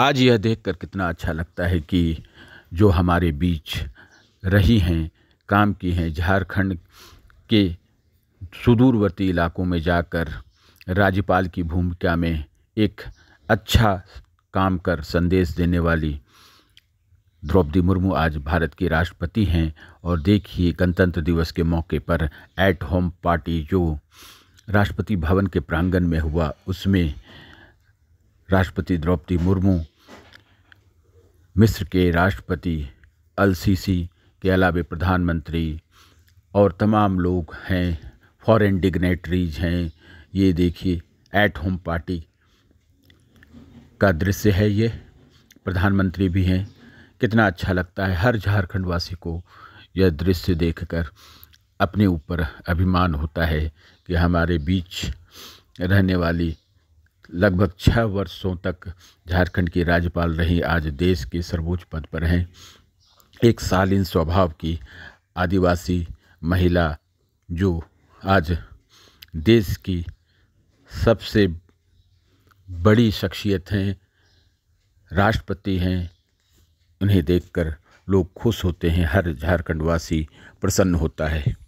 आज यह देखकर कितना अच्छा लगता है कि जो हमारे बीच रही हैं काम की हैं झारखंड के सुदूरवर्ती इलाकों में जाकर राज्यपाल की भूमिका में एक अच्छा काम कर संदेश देने वाली द्रौपदी मुर्मू आज भारत की राष्ट्रपति हैं और देखिए गणतंत्र दिवस के मौके पर एट होम पार्टी जो राष्ट्रपति भवन के प्रांगण में हुआ उसमें राष्ट्रपति द्रौपदी मुर्मू मिस्र के राष्ट्रपति अल सीसी के अलावे प्रधानमंत्री और तमाम लोग हैं फॉरेन डिग्नेटरीज हैं ये देखिए एट होम पार्टी का दृश्य है ये प्रधानमंत्री भी हैं कितना अच्छा लगता है हर झारखंडवासी को यह दृश्य देखकर अपने ऊपर अभिमान होता है कि हमारे बीच रहने वाली लगभग छः वर्षों तक झारखंड की राज्यपाल रहीं आज देश के सर्वोच्च पद पर हैं एक शालीन स्वभाव की आदिवासी महिला जो आज देश की सबसे बड़ी शख्सियत हैं राष्ट्रपति हैं उन्हें देखकर लोग खुश होते हैं हर झारखंडवासी प्रसन्न होता है